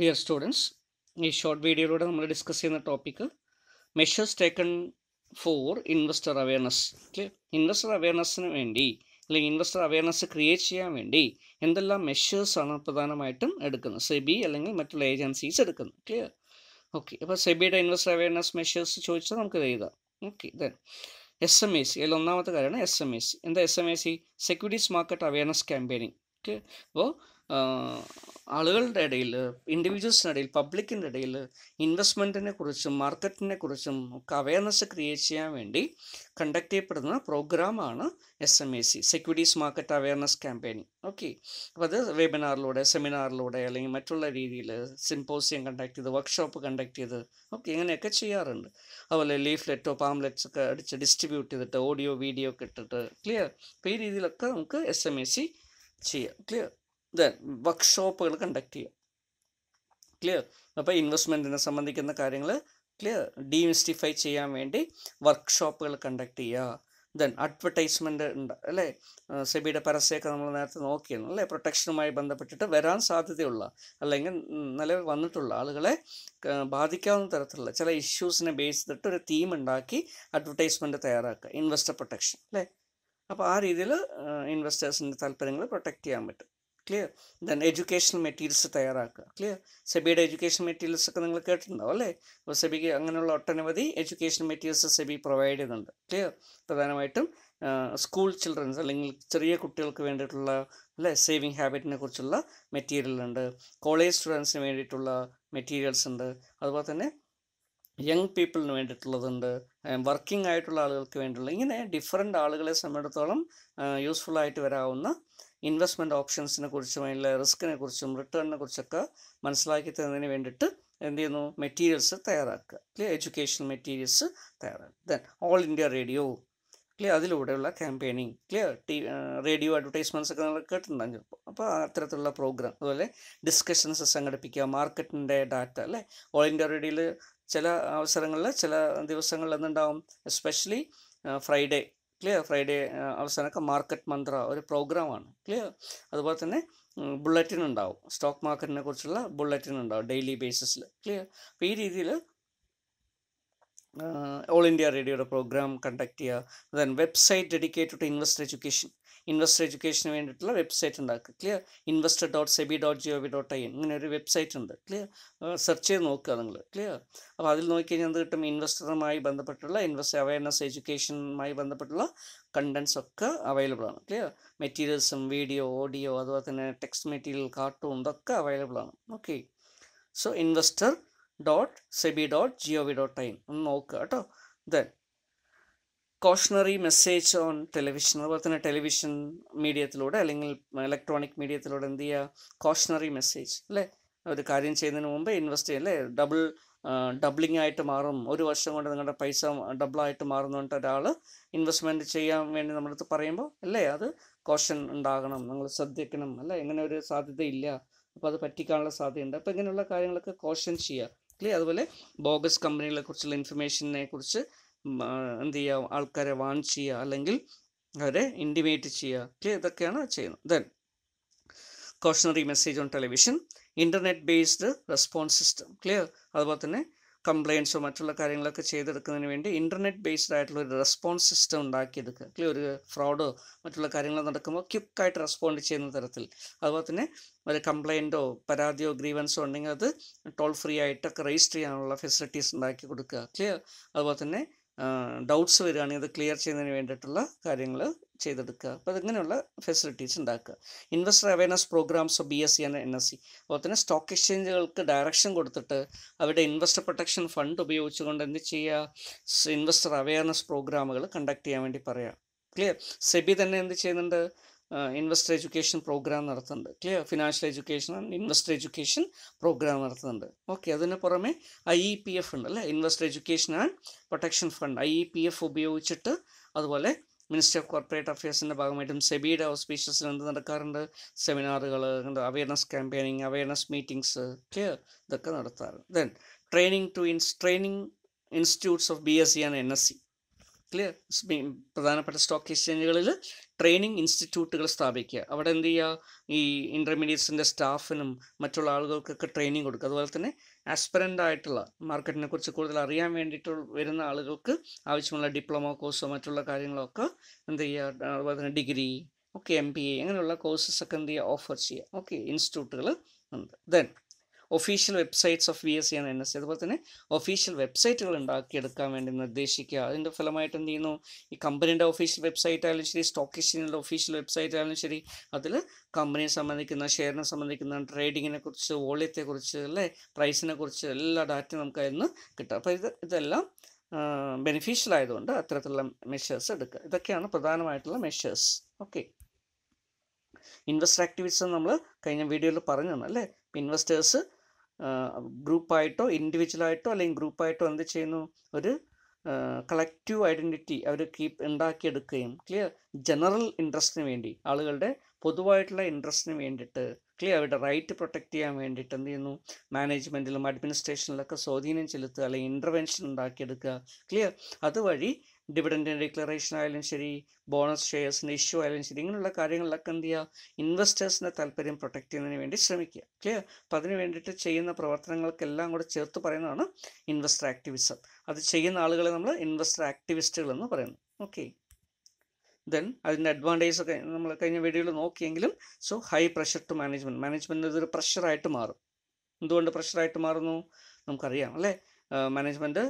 Dear students ഈ short വീഡിയോയിലൂടെ നമ്മൾ ഡിസ്കസ് ചെയ്യുന്ന topic measures taken for investor awareness investor അവയർനെസ്സിന് വേണ്ടി അല്ലെങ്കിൽ ഇൻവെസ്റ്റർ അവയർനെസ് ക്രിയേറ്റ് ചെയ്യാൻ വേണ്ടി എന്തെല്ലാം മെഷേഴ്സാണ് പ്രധാനമായിട്ടും എടുക്കുന്നത് സെബി അല്ലെങ്കിൽ മറ്റുള്ള ഏജൻസീസ് എടുക്കുന്നത് ക്ലിയർ ഓക്കെ അപ്പോൾ സെബിയുടെ ഇൻവെസ്റ്റർ അവയർനെസ് മെഷേഴ്സ് ചോദിച്ചാൽ നമുക്ക് എഴുതാം okay then S M A C അല്ലെങ്കിൽ ഒന്നാമത്തെ കാര്യമാണ് എസ് എം എ സി എന്താ S M A C securities market awareness campaigning അപ്പോൾ ആളുകളുടെ ഇടയിൽ ഇൻഡിവിജ്വൽസിൻ്റെ ഇടയിൽ പബ്ലിക്കിൻ്റെ ഇടയിൽ ഇൻവെസ്റ്റ്മെൻറ്റിനെ കുറിച്ചും മാർക്കറ്റിനെ കുറിച്ചും ഒക്കെ അവയർനെസ് ക്രിയേറ്റ് ചെയ്യാൻ വേണ്ടി കണ്ടക്ട് ചെയ്യപ്പെടുന്ന പ്രോഗ്രാമാണ് S M A C securities market awareness campaign okay അപ്പോൾ അത് വെബിനാറിലൂടെ സെമിനാറിലൂടെ അല്ലെങ്കിൽ മറ്റുള്ള രീതിയിൽ സിംപോസിയം കണ്ടക്ട് ചെയ്ത് വർക്ക്ഷോപ്പ് കണ്ടക്ട് ചെയ്ത് ഓക്കെ ഇങ്ങനെയൊക്കെ ചെയ്യാറുണ്ട് അതുപോലെ ലീഫ്ലെറ്റോ പാംലെറ്റ്സ് ഒക്കെ അടിച്ച് ഡിസ്ട്രിബ്യൂട്ട് ചെയ്തിട്ട് ഓഡിയോ വീഡിയോ ഒക്കെ ഇട്ടിട്ട് ക്ലിയർ അപ്പോൾ ഈ രീതിയിലൊക്കെ നമുക്ക് എസ് എം എ സി ചെയ്യാം ക്ലിയർ വർക്ക്ഷോപ്പുകൾ കണ്ടക്ട് ചെയ്യുക ക്ലിയർ അപ്പോൾ ഇൻവെസ്റ്റ്മെൻറ്റിനെ സംബന്ധിക്കുന്ന കാര്യങ്ങൾ ക്ലിയർ ഡീമിസ്റ്റിഫൈ ചെയ്യാൻ വേണ്ടി വർക്ക്ഷോപ്പുകൾ കണ്ടക്ട് ചെയ്യുക ദെൻ അഡ്വർടൈസ്മെൻ്റ് ഉണ്ട് അല്ലേ സെബിയുടെ പരസ്യമൊക്കെ നമ്മൾ നേരത്തെ നോക്കിയിരുന്നു അല്ലേ പ്രൊട്ടക്ഷനുമായി ബന്ധപ്പെട്ടിട്ട് വരാൻ സാധ്യതയുള്ള അല്ലെങ്കിൽ നിലവിൽ വന്നിട്ടുള്ള ആളുകളെ ബാധിക്കാവുന്ന തരത്തിലുള്ള ചില ഇഷ്യൂസിനെ ബേസ് ചെയ്തിട്ട് ഒരു തീം ഉണ്ടാക്കി അഡ്വർടൈസ്മെൻ്റ് തയ്യാറാക്കുക ഇൻവെസ്റ്റർ പ്രൊട്ടക്ഷൻ അല്ലേ അപ്പോൾ ആ രീതിയിൽ ഇൻവെസ്റ്റേഴ്സിൻ്റെ താല്പര്യങ്ങൾ പ്രൊട്ടക്റ്റ് ചെയ്യാൻ പറ്റും ക്ലിയർ ദെൻ എഡ്യൂക്കേഷൻ മെറ്റീരിയൽസ് തയ്യാറാക്കുക ക്ലിയർ സെബിയുടെ എഡ്യൂക്കേഷൻ മെറ്റീരിയൽസ് ഒക്കെ നിങ്ങൾ കേട്ടിട്ടുണ്ടാവും അല്ലേ അപ്പോൾ സെബിക്ക് അങ്ങനെയുള്ള ഒട്ടനവധി എഡ്യൂക്കേഷൻ മെറ്റീരിയൽസ് സെബി പ്രൊവൈഡ് ചെയ്യുന്നുണ്ട് ക്ലിയർ പ്രധാനമായിട്ടും സ്കൂൾ ചിൽഡ്രൻസ് അല്ലെങ്കിൽ ചെറിയ കുട്ടികൾക്ക് വേണ്ടിയിട്ടുള്ള അല്ലേ സേവിങ് ഹാബിറ്റിനെ കുറിച്ചുള്ള മെറ്റീരിയൽ ഉണ്ട് കോളേജ് സ്റ്റുഡൻസിന് വേണ്ടിയിട്ടുള്ള മെറ്റീരിയൽസ് ഉണ്ട് അതുപോലെ തന്നെ യങ് പീപ്പിളിന് വേണ്ടിയിട്ടുള്ളതുണ്ട് വർക്കിംഗ് ആയിട്ടുള്ള ആളുകൾക്ക് വേണ്ടിയുള്ള ഇങ്ങനെ ഡിഫറെൻ്റ് ആളുകളെ സംബന്ധിച്ചിടത്തോളം യൂസ്ഫുൾ ആയിട്ട് വരാവുന്ന ഇൻവെസ്റ്റ്മെൻറ്റ് ഓപ്ഷൻസിനെ കുറിച്ചും അതിലെ റിസ്ക്കിനെ കുറിച്ചും റിട്ടേണിനെ കുറിച്ചൊക്കെ മനസ്സിലാക്കി തരുന്നതിന് വേണ്ടിയിട്ട് എന്ത് ചെയ്യുന്നു മെറ്റീരിയൽസ് തയ്യാറാക്കുക ക്ലിയർ എഡ്യൂക്കേഷണൽ മെറ്റീരിയൽസ് തയ്യാറാക്കുക then all India radio clear അതിലൂടെയുള്ള campaigning clear T radio advertisements ഒക്കെ നിങ്ങൾ കേട്ടിട്ടുണ്ടാകും ചിലപ്പോൾ അപ്പോൾ അത്തരത്തിലുള്ള പ്രോഗ്രാം അതുപോലെ ഡിസ്കഷൻസ് സംഘടിപ്പിക്കുക മാർക്കറ്റിൻ്റെ ഡാറ്റ അല്ലേ ഓൾ ഇന്ത്യ റേഡിയോയിൽ ചില അവസരങ്ങളിൽ ചില ദിവസങ്ങളിൽ എന്തുണ്ടാവും എസ്പെഷ്യലി ഫ്രൈഡേ ക്ലിയർ ഫ്രൈഡേ അവസാനമൊക്കെ മാർക്കറ്റ് മന്ത്ര ഒരു പ്രോഗ്രാമാണ് ക്ലിയർ അതുപോലെ തന്നെ ബുള്ളറ്റിൻ ഉണ്ടാവും സ്റ്റോക്ക് മാർക്കറ്റിനെ കുറിച്ചുള്ള ബുള്ളറ്റിൻ ഉണ്ടാവും ഡെയിലി ബേസിസിൽ ക്ലിയർ അപ്പോൾ ഈ രീതിയിൽ ഓൾ ഇന്ത്യ റേഡിയോയുടെ പ്രോഗ്രാം കണ്ടക്ട് ചെയ്യുക then website dedicated to invest education investor എഡ്യൂക്കേഷന് വേണ്ടിയിട്ടുള്ള വെബ്സൈറ്റ് ഉണ്ടാക്കുക clear investor dot SEBI dot G O V dot I ഇങ്ങനെ ഒരു വെബ്സൈറ്റ് ഉണ്ട് ക്ലിയർ സെർച്ച് ചെയ്ത് നോക്കുക നിങ്ങൾ ക്ലിയർ അപ്പോൾ അതിൽ നോക്കിക്കഴിഞ്ഞാൽ എന്ത് കിട്ടും ഇൻവെസ്റ്ററുമായി ബന്ധപ്പെട്ടുള്ള ഇൻവെസ്റ്റർ അവയർനെസ് എഡ്യൂക്കേഷനുമായി ബന്ധപ്പെട്ടുള്ള കണ്ടൻസ് ഒക്കെ അവൈലബിൾ ആണ് ക്ലിയർ മെറ്റീരിയൽസും വീഡിയോ ഓഡിയോ അതുപോലെ തന്നെ ടെക്സ്റ്റ് മെറ്റീരിയൽ കാർട്ടൂൺ ഇതൊക്കെ അവൈലബിൾ ആണ് okay so investor dot SEBI dot G O V dot I ഒന്ന് നോക്കുക കേട്ടോ then cautionary message on television അതുപോലെ തന്നെ ടെലിവിഷൻ മീഡിയത്തിലൂടെ അല്ലെങ്കിൽ ഇലക്ട്രോണിക് മീഡിയത്തിലൂടെ എന്ത് ചെയ്യുക കോഷണറി മെസ്സേജ് അല്ലേ ഒരു കാര്യം ചെയ്യുന്നതിന് മുമ്പ് ഇൻവെസ്റ്റ് ചെയ്യുക അല്ലേ ഡബിൾ ഡബ്ലിംഗ് ആയിട്ട് മാറും ഒരു വർഷം കൊണ്ട് നിങ്ങളുടെ പൈസ ഡബിളായിട്ട് മാറുന്നുകൊണ്ട് ഒരാൾ ഇൻവെസ്റ്റ്മെൻറ്റ് ചെയ്യാൻ വേണ്ടി നമ്മളടുത്ത് പറയുമ്പോൾ അല്ലേ അത് കോഷൻ ഉണ്ടാകണം നിങ്ങൾ ശ്രദ്ധിക്കണം അല്ലേ ഇങ്ങനെ ഒരു സാധ്യതയില്ല അപ്പോൾ അത് പറ്റിക്കാനുള്ള സാധ്യതയുണ്ട് അപ്പോൾ ഇങ്ങനെയുള്ള കാര്യങ്ങളൊക്കെ കോഷൻ ചെയ്യുക ക്ലിയർ അതുപോലെ ബോഗസ് കമ്പനികളെ കുറിച്ചുള്ള ഇൻഫർമേഷനെ കുറിച്ച് എന്ത് ചെയ്യുക ആൾക്കാരെ വാൺ ചെയ്യുക അല്ലെങ്കിൽ അവരെ ഇൻറ്റിമേറ്റ് ചെയ്യുക ഇതൊക്കെയാണ് ചെയ്യുന്നത് then cautionary message on television internet based response system clear അതുപോലെ തന്നെ കംപ്ലയിൻസോ മറ്റുള്ള കാര്യങ്ങളൊക്കെ ചെയ്തെടുക്കുന്നതിന് വേണ്ടി ഇൻ്റർനെറ്റ് ബേസ്ഡ് ആയിട്ടുള്ള ഒരു റെസ്പോൺസ് സിസ്റ്റം ഉണ്ടാക്കിയെടുക്കുക അല്ലെങ്കിൽ ഒരു ഫ്രോഡോ മറ്റുള്ള കാര്യങ്ങൾ നടക്കുമ്പോൾ ക്യുക്കായിട്ട് റെസ്പോണ്ട് ചെയ്യുന്ന തരത്തിൽ അതുപോലെ തന്നെ ഒരു കംപ്ലയിൻറ്റോ പരാതിയോ ഗ്രീവൻസോ ഉണ്ടെങ്കിൽ അത് ടോൾ ഫ്രീ ആയിട്ടൊക്കെ രജിസ്റ്റർ ചെയ്യാനുള്ള ഫെസിലിറ്റീസ് ഉണ്ടാക്കി കൊടുക്കുക ക്ലിയർ അതുപോലെ തന്നെ ഡൗട്ട്സ് വരികയാണെങ്കിൽ അത് ക്ലിയർ ചെയ്യുന്നതിന് വേണ്ടിയിട്ടുള്ള കാര്യങ്ങൾ ചെയ്തെടുക്കുക e e. അപ്പോൾ അതിങ്ങനെയുള്ള ഫെസിലിറ്റീസ് ഉണ്ടാക്കുക investor awareness programmes B S C and N S C അതുപോലെ തന്നെ സ്റ്റോക്ക് എക്സ്ചേഞ്ചുകൾക്ക് ഡയറക്ഷൻ കൊടുത്തിട്ട് അവരുടെ ഇൻവെസ്റ്റർ പ്രൊട്ടക്ഷൻ ഫണ്ട് ഉപയോഗിച്ചുകൊണ്ട് എന്ത് ചെയ്യുക ഇൻവെസ്റ്റർ അവയർനെസ് പ്രോഗ്രാമുകൾ കണ്ടക്ട് ചെയ്യാൻ വേണ്ടി പറയാം ക്ലിയർ സെബി തന്നെ എന്ത് ചെയ്യുന്നുണ്ട് ഇൻവെസ്റ്റർ എഡ്യൂക്കേഷൻ പ്രോഗ്രാം നടത്തുന്നുണ്ട് clear financial education and investor education programme നടത്തുന്നുണ്ട് ഓക്കെ അതിന് പുറമെ ഐ ഇ പി എഫ് ഉണ്ട് അല്ലേ investor education and protection fund I E P F ഉപയോഗിച്ചിട്ട് അതുപോലെ മിനിസ്റ്റർ ഓഫ് കോർപ്പറേറ്റ് അഫയേഴ്സിൻ്റെ ഭാഗമായിട്ടും സെബിയുടെ ഓസ്പീഷ്യസിൽ എന്ത് നടക്കാറുണ്ട് സെമിനാറുകൾ awareness campaigning awareness meetings clear ഇതൊക്കെ നടത്താറ് then training to ins training institutes of B S C and N S C clear പ്രധാനപ്പെട്ട സ്റ്റോക്ക് എക്സ്ചേഞ്ചുകളിൽ ട്രെയിനിങ് ഇൻസ്റ്റിറ്റ്യൂട്ടുകൾ സ്ഥാപിക്കുക അവിടെ എന്ത് ചെയ്യുക ഈ ഇൻ്റർമീഡിയറ്റ്സിൻ്റെ സ്റ്റാഫിനും മറ്റുള്ള ആളുകൾക്കൊക്കെ ട്രെയിനിങ് കൊടുക്കുക അതുപോലെ തന്നെ ആസ്പിറൻ്റ് ആയിട്ടുള്ള മാർക്കറ്റിനെ കുറിച്ച് കൂടുതൽ അറിയാൻ വേണ്ടിയിട്ട് വരുന്ന ആളുകൾക്ക് ആവശ്യമുള്ള ഡിപ്ലോമ കോഴ്സോ മറ്റുള്ള കാര്യങ്ങളൊക്കെ എന്ത് ചെയ്യുക അതുപോലെ തന്നെ degree okay M B A അങ്ങനെയുള്ള കോഴ്സസ് ഒക്കെ എന്ത് ചെയ്യുക ഓഫർ ചെയ്യുക ഓക്കെ ഇൻസ്റ്റിറ്റ്യൂട്ടുകൾ ഉണ്ട് then official websites of B S C and N S C e. അതുപോലെ തന്നെ ഒഫീഷ്യൽ വെബ്സൈറ്റുകൾ ഉണ്ടാക്കിയെടുക്കാൻ വേണ്ടി നിർദ്ദേശിക്കുക അതിൻ്റെ ഫലമായിട്ട് എന്ത് ചെയ്യുന്നു ഈ കമ്പനിയുടെ ഒഫീഷ്യൽ വെബ്സൈറ്റ് ആയാലും ശരി സ്റ്റോക്ക് എക്സ്ചേഞ്ചിൻ്റെ ഒഫീഷ്യൽ വെബ്സൈറ്റ് ആയാലും ശരി അതിൽ കമ്പനിയെ സംബന്ധിക്കുന്ന ഷെയറിനെ സംബന്ധിക്കുന്ന ട്രേഡിങ്ങിനെ കുറിച്ച് കുറിച്ച് അല്ലേ പ്രൈസിനെ കുറിച്ച് എല്ലാ ഡാറ്റയും നമുക്ക് അതിൽ നിന്ന് കിട്ടും അപ്പോൾ ഇത് ഇതെല്ലാം ബെനിഫിഷ്യൽ ആയതുകൊണ്ട് അത്തരത്തിലുള്ള മെഷേഴ്സ് എടുക്കുക ഇതൊക്കെയാണ് പ്രധാനമായിട്ടുള്ള മെഷേഴ്സ് ഓക്കെ ഇൻവെസ്റ്റർ ആക്ടിവിറ്റീസ് നമ്മൾ കഴിഞ്ഞ വീഡിയോയിൽ പറഞ്ഞു തന്നെ അല്ലേ ഇൻവെസ്റ്റേഴ്സ് ഗ്രൂപ്പായിട്ടോ ഇൻഡിവിജ്വലായിട്ടോ അല്ലെങ്കിൽ ഗ്രൂപ്പായിട്ടോ എന്ത് ചെയ്യുന്നു ഒരു കളക്റ്റീവ് ഐഡൻറ്റിറ്റി അവർ കീപ്പ് ഉണ്ടാക്കിയെടുക്കുകയും ക്ലിയർ ജനറൽ ഇൻട്രസ്റ്റിന് വേണ്ടി ആളുകളുടെ പൊതുവായിട്ടുള്ള ഇൻട്രസ്റ്റിന് വേണ്ടിയിട്ട് ക്ലിയർ അവരുടെ റൈറ്റ് പ്രൊട്ടക്റ്റ് ചെയ്യാൻ വേണ്ടിയിട്ട് എന്ത് ചെയ്യുന്നു മാനേജ്മെൻറ്റിലും അഡ്മിനിസ്ട്രേഷനിലൊക്കെ സ്വാധീനം ചെലുത്തുക അല്ലെങ്കിൽ ഇൻ്റർവെൻഷൻ ഉണ്ടാക്കിയെടുക്കുക ക്ലിയർ അതുവഴി ഡിവിഡൻറ്റ് ഡിക്ലറേഷൻ ആയാലും ശരി ബോണസ് ഷെയർസിൻ്റെ ഇഷ്യൂ ആയാലും ശരി ഇങ്ങനെയുള്ള കാര്യങ്ങളിലൊക്കെ എന്ത് ചെയ്യുക ഇൻവെസ്റ്റേഴ്സിൻ്റെ താല്പര്യം പ്രൊട്ടക്ട് ചെയ്യുന്നതിന് വേണ്ടി ശ്രമിക്കുക ക്ലിയർ അപ്പോൾ അതിന് വേണ്ടിയിട്ട് ചെയ്യുന്ന പ്രവർത്തനങ്ങൾക്കെല്ലാം കൂടെ ചേർത്ത് പറയുന്നതാണ് ഇൻവെസ്റ്റർ ആക്ടിവിസം അത് ചെയ്യുന്ന ആളുകളെ നമ്മൾ ഇൻവെസ്റ്റർ ആക്ടിവിസ്റ്റുകൾ എന്ന് പറയുന്നു ഓക്കെ ദെൻ അതിൻ്റെ അഡ്വാൻറ്റേജ് ഒക്കെ നമ്മൾ കഴിഞ്ഞ വീഡിയോയിൽ നോക്കിയെങ്കിലും so high pressure to management management ഇതൊരു പ്രഷറായിട്ട് മാറും എന്തുകൊണ്ട് പ്രഷറായിട്ട് മാറുന്നു നമുക്കറിയാം അല്ലേ മാനേജ്മെന്റ്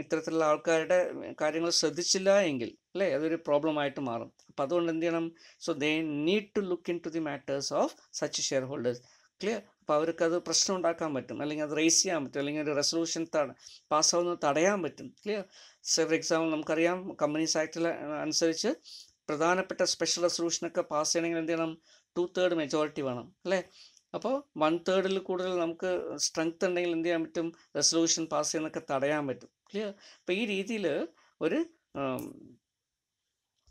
ഇത്തരത്തിലുള്ള ആൾക്കാരുടെ കാര്യങ്ങൾ ശ്രദ്ധിച്ചില്ല എങ്കിൽ അല്ലേ അതൊരു പ്രോബ്ലം ആയിട്ട് മാറും അപ്പം അതുകൊണ്ട് എന്ത് ചെയ്യണം so they need to look into the matters of such shareholders clear അപ്പോൾ അവർക്ക് അത് പ്രശ്നം ഉണ്ടാക്കാൻ പറ്റും അല്ലെങ്കിൽ അത് റേസ് ചെയ്യാൻ പറ്റും അല്ലെങ്കിൽ ഒരു റെസൊല്യൂഷൻ തട പാസ്സാവുന്നത് തടയാൻ പറ്റും ക്ലിയർ ഫോർ എക്സാമ്പിൾ നമുക്കറിയാം കമ്പനീസ് ആക്ടിൽ അനുസരിച്ച് പ്രധാനപ്പെട്ട സ്പെഷ്യൽ റെസൊല്യൂഷനൊക്കെ പാസ് ചെയ്യണമെങ്കിൽ എന്ത് ചെയ്യണം ടു തേർഡ് മെജോറിറ്റി വേണം അല്ലേ അപ്പോൾ വൺ തേർഡിൽ കൂടുതൽ നമുക്ക് സ്ട്രെങ്ത് ഉണ്ടെങ്കിൽ എന്ത് ചെയ്യാൻ പറ്റും റെസൊല്യൂഷൻ പാസ് ചെയ്യുന്നൊക്കെ തടയാൻ പറ്റും ക്ലിയർ അപ്പോൾ ഈ രീതിയിൽ ഒരു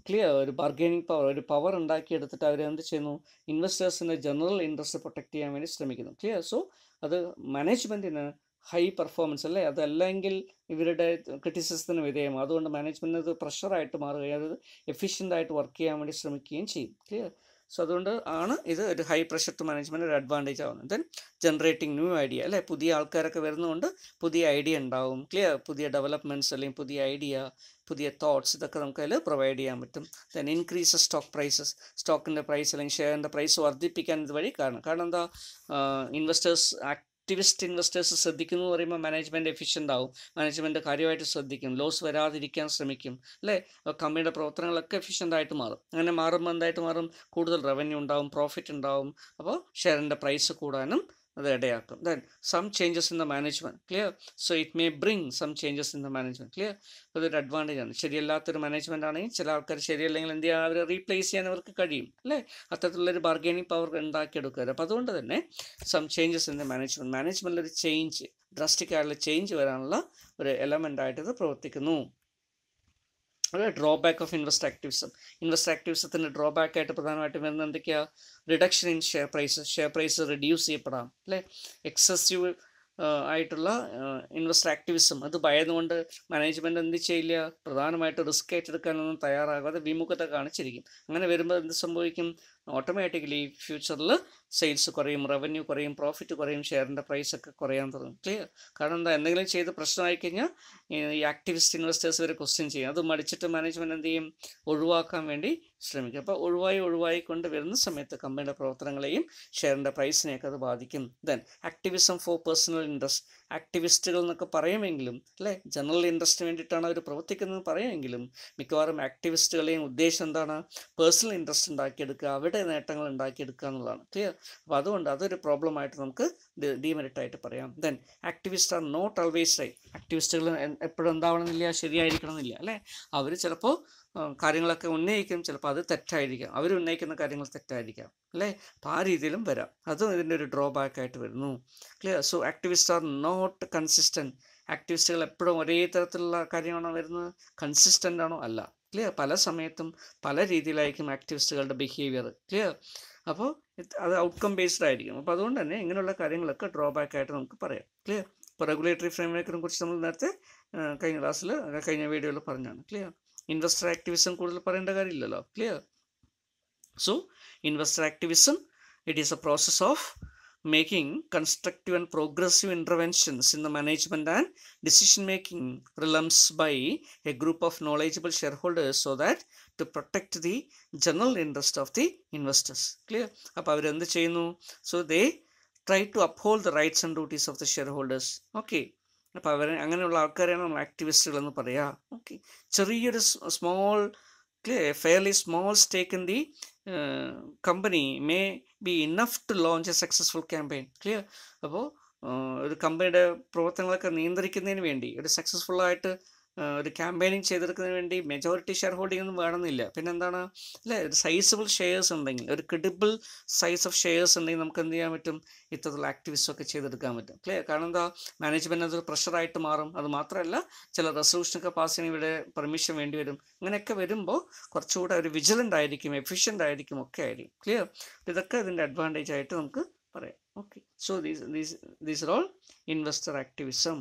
ക്ലിയർ ഒരു ബാർഗൈനിങ് പവർ ഒരു പവർ ഉണ്ടാക്കിയെടുത്തിട്ട് അവർ എന്ത് ചെയ്യുന്നു ഇൻവെസ്റ്റേഴ്സിൻ്റെ ജനറൽ ഇൻട്രസ്റ്റ് പ്രൊട്ടക്റ്റ് ചെയ്യാൻ വേണ്ടി ശ്രമിക്കുന്നു ക്ലിയർ സോ അത് മാനേജ്മെൻറ്റിന് ഹൈ പെർഫോമൻസ് അല്ലേ അതല്ലെങ്കിൽ ഇവരുടെ ക്രിറ്റിസിസത്തിന് വിധേയം അതുകൊണ്ട് മാനേജ്മെൻറ്റിന് അത് പ്രഷറായിട്ട് മാറുകയും അത് എഫിഷ്യൻ്റായിട്ട് വർക്ക് ചെയ്യാൻ വേണ്ടി ശ്രമിക്കുകയും ചെയ്യും ക്ലിയർ സോ അതുകൊണ്ട് ആണ് ഇത് ഒരു ഹൈ പ്രഷർ ടു മാനേജ്മെൻറ്റ് ഒരു അഡ്വാൻറ്റേജ് ആവുന്നത് ദെൻ ജനറേറ്റിംഗ് ന്യൂ ഐഡിയ അല്ലേ പുതിയ ആൾക്കാരൊക്കെ വരുന്നതുകൊണ്ട് പുതിയ ഐഡിയ ഉണ്ടാവും ക്ലിയർ പുതിയ ഡെവലപ്മെൻറ്റ്സ് അല്ലെങ്കിൽ പുതിയ ഐഡിയ പുതിയ തോട്ട്സ് ഇതൊക്കെ നമുക്ക് അതിൽ പ്രൊവൈഡ് ചെയ്യാൻ പറ്റും ദെൻ ഇൻക്രീസ് സ്റ്റോക്ക് പ്രൈസസ് സ്റ്റോക്കിൻ്റെ പ്രൈസ് അല്ലെങ്കിൽ ഷെയറിൻ്റെ പ്രൈസ് വർദ്ധിപ്പിക്കാൻ ഇത് വഴി കാരണം കാരണം എന്താ ഇൻവെസ്റ്റേഴ്സ് ആക്ട് ആക്ടിവിസ്റ്റ് ഇൻവെസ്റ്റേഴ്സ് ശ്രദ്ധിക്കുന്നു എന്ന് പറയുമ്പോൾ മാനേജ്മെൻറ്റ് എഫിഷ്യൻ്റ് ആവും മാനേജ്മെൻറ്റ് കാര്യമായിട്ട് ശ്രദ്ധിക്കും ലോസ് വരാതിരിക്കാൻ ശ്രമിക്കും അല്ലേ കമ്പനിയുടെ പ്രവർത്തനങ്ങളൊക്കെ എഫിഷ്യൻ്റ് ആയിട്ട് മാറും അങ്ങനെ മാറുമ്പോൾ എന്തായിട്ട് മാറും കൂടുതൽ റവന്യൂ ഉണ്ടാവും പ്രോഫിറ്റ് ഉണ്ടാവും അപ്പോൾ ഷെയറിൻ്റെ പ്രൈസ് കൂടാനും അത് ഇടയാക്കും then some changes in the management clear so it may bring some changes in the management clear അതൊരു അഡ്വാൻറ്റേജ് ആണ് ശരിയല്ലാത്തൊരു മാനേജ്മെൻ്റ് ആണെങ്കിൽ ചില ആൾക്കാർ ശരിയല്ലെങ്കിൽ എന്ത് ചെയ്യുക അവരെ റീപ്ലേസ് ചെയ്യാൻ അവർക്ക് കഴിയും അല്ലേ അത്തരത്തിലുള്ളൊരു ബാർഗൈനിങ് പവർ ഉണ്ടാക്കിയെടുക്കുക അപ്പോൾ അതുകൊണ്ട് തന്നെ some changes in the management മാനേജ്മെൻറ്റിൽ ഒരു ചേഞ്ച് ഡ്രസ്റ്റിക് ചേഞ്ച് വരാനുള്ള ഒരു എലമെൻ്റ് ആയിട്ട് ഇത് പ്രവർത്തിക്കുന്നു drawback of invest activism invest ആക്ടിവിസത്തിൻ്റെ ഡ്രോബാക്ക് ആയിട്ട് പ്രധാനമായിട്ടും വരുന്നത് എന്തൊക്കെയാണ് reduction in share price share price reduce ചെയ്യപ്പെടാം അല്ലേ എക്സസീവ് ആയിട്ടുള്ള ഇൻവെസ്റ്റർ ആക്ടിവിസം അത് ഭയന്നുകൊണ്ട് മാനേജ്മെൻറ്റ് എന്ത് ചെയ്യില്ല പ്രധാനമായിട്ട് റിസ്ക് ഏറ്റെടുക്കാനൊന്നും തയ്യാറാകാതെ വിമുഖത കാണിച്ചിരിക്കും അങ്ങനെ വരുമ്പോൾ എന്ത് സംഭവിക്കും ഓട്ടോമാറ്റിക്കലി ഫ്യൂച്ചറിൽ സെയിൽസ് കുറയും റവന്യൂ കുറയും പ്രോഫിറ്റ് കുറയും ഷെയറിൻ്റെ പ്രൈസ് ഒക്കെ കുറയാൻ തുടങ്ങും ക്ലിയർ കാരണം എന്താ എന്തെങ്കിലും ചെയ്ത് പ്രശ്നമായി കഴിഞ്ഞാൽ ഈ ആക്ടിവിസ്റ്റ് ഇൻവെസ്റ്റേഴ്സ് വരെ ക്വസ്റ്റ്യൻ ചെയ്യും അത് മടിച്ചിട്ട് മാനേജ്മെൻറ്റ് എന്ത് ചെയ്യും ഒഴിവാക്കാൻ വേണ്ടി ശ്രമിക്കും അപ്പോൾ ഒഴിവായി ഒഴിവായി കൊണ്ട് വരുന്ന സമയത്ത് കമ്പനിയുടെ പ്രവർത്തനങ്ങളെയും ഷെയറിൻ്റെ പ്രൈസിനെയൊക്കെ അത് ബാധിക്കും then activism for personal interest ആക്ടിവിസ്റ്റുകൾ എന്നൊക്കെ പറയുമെങ്കിലും അല്ലേ ജനറൽ ഇൻട്രസ്റ്റിന് വേണ്ടിയിട്ടാണ് അവർ പ്രവർത്തിക്കുന്നതെന്ന് പറയുമെങ്കിലും മിക്കവാറും ആക്ടിവിസ്റ്റുകളെയും ഉദ്ദേശം എന്താണ് പേഴ്സണൽ ഇൻട്രസ്റ്റ് ഉണ്ടാക്കിയെടുക്കുക അവിടെ നേട്ടങ്ങൾ ഉണ്ടാക്കിയെടുക്കുക എന്നുള്ളതാണ് ക്ലിയർ അപ്പോൾ അതുകൊണ്ട് അതൊരു പ്രോബ്ലമായിട്ട് നമുക്ക് ഡീമെറിറ്റായിട്ട് പറയാം then activist are not always right ആക്ടിവിസ്റ്റുകൾ എപ്പോഴും എന്താവണമെന്നില്ല ശരിയായിരിക്കണമെന്നില്ല അല്ലേ അവർ ചിലപ്പോൾ കാര്യങ്ങളൊക്കെ ഉന്നയിക്കും ചിലപ്പോൾ അത് തെറ്റായിരിക്കാം അവർ ഉന്നയിക്കുന്ന കാര്യങ്ങൾ തെറ്റായിരിക്കാം അല്ലേ അപ്പോൾ ആ രീതിയിലും വരാം അതും ഇതിൻ്റെ ഒരു ഡ്രോബാക്ക് ആയിട്ട് വരുന്നു clear so activist are not consistent ആക്ടിവിസ്റ്റുകൾ എപ്പോഴും ഒരേ തരത്തിലുള്ള കാര്യമാണോ വരുന്നത് കൺസിസ്റ്റൻ്റ് ആണോ അല്ല ക്ലിയർ പല സമയത്തും പല രീതിയിലായിരിക്കും ആക്ടിവിസ്റ്റുകളുടെ ബിഹേവിയർ ക്ലിയർ അപ്പോൾ അത് ഔട്ട്കം ബേസ്ഡ് ആയിരിക്കും അപ്പോൾ അതുകൊണ്ട് തന്നെ ഇങ്ങനെയുള്ള കാര്യങ്ങളൊക്കെ ഡ്രോബാക്ക് ആയിട്ട് നമുക്ക് പറയാം ക്ലിയർ ഇപ്പോൾ റെഗുലേറ്ററി ഫ്രെയിംവർക്കിനെ കുറിച്ച് നമ്മൾ നേരത്തെ കഴിഞ്ഞ ക്ലാസ്സിൽ കഴിഞ്ഞ വീഡിയോയിൽ പറഞ്ഞാണ് ക്ലിയർ ഇൻവെസ്റ്റർ ആക്ടിവിസം കൂടുതൽ പറയേണ്ട കാര്യമില്ലല്ലോ clear so investor activism it is a process of making constructive and progressive interventions in the management and decision making realms by a group of knowledgeable shareholders so that to protect the general interest of the investors clear അപ്പോൾ അവരെന്ത് ചെയ്യുന്നു so they try to uphold the rights and duties of the shareholders okay അപ്പോൾ അവരെ അങ്ങനെയുള്ള ആൾക്കാരെയാണ് നമ്മൾ ആക്ടിവിസ്റ്റുകൾ എന്ന് പറയുക okay ചെറിയൊരു small fairly small stake in the company may be enough to launch a successful campaign clear അപ്പോൾ ഒരു കമ്പനിയുടെ പ്രവർത്തനങ്ങളൊക്കെ നിയന്ത്രിക്കുന്നതിന് വേണ്ടി ഒരു സക്സസ്ഫുള്ളായിട്ട് ഒരു ക്യാമ്പയിനിങ് ചെയ്തെടുക്കുന്നതിന് വേണ്ടി മെജോറിറ്റി ഷെയർ ഹോൾഡിംഗ് ഒന്നും വേണമെന്നില്ല പിന്നെ എന്താണ് അല്ലേ ഒരു സൈസബിൾ ഷെയർസ് ഉണ്ടെങ്കിൽ ഒരു ക്രെഡിബിൾ സൈസ് ഓഫ് ഷെയർസ് ഉണ്ടെങ്കിൽ നമുക്ക് എന്ത് ചെയ്യാൻ പറ്റും ഇത്തരത്തിലുള്ള ആക്ടിവിസ്റ്റ് ഒക്കെ ചെയ്തെടുക്കാൻ പറ്റും ക്ലിയർ കാരണം എന്താ മാനേജ്മെൻ്റ് അത് പ്രഷറായിട്ട് മാറും അത് മാത്രമല്ല ചില റെസൊല്യൂഷനൊക്കെ പാസ് ചെയ്യണമെങ്കിൽ ഇവിടെ പെർമിഷൻ വേണ്ടി വരും അങ്ങനെയൊക്കെ വരുമ്പോൾ കുറച്ചുകൂടെ ഒരു വിജിലൻ്റ് ആയിരിക്കും എഫിഷ്യൻ്റ് ആയിരിക്കും ഒക്കെ ആയിരിക്കും ക്ലിയർ ഇതൊക്കെ ഇതിൻ്റെ അഡ്വാൻറ്റേജ് ആയിട്ട് നമുക്ക് പറയാം okay so these these these are all investor activism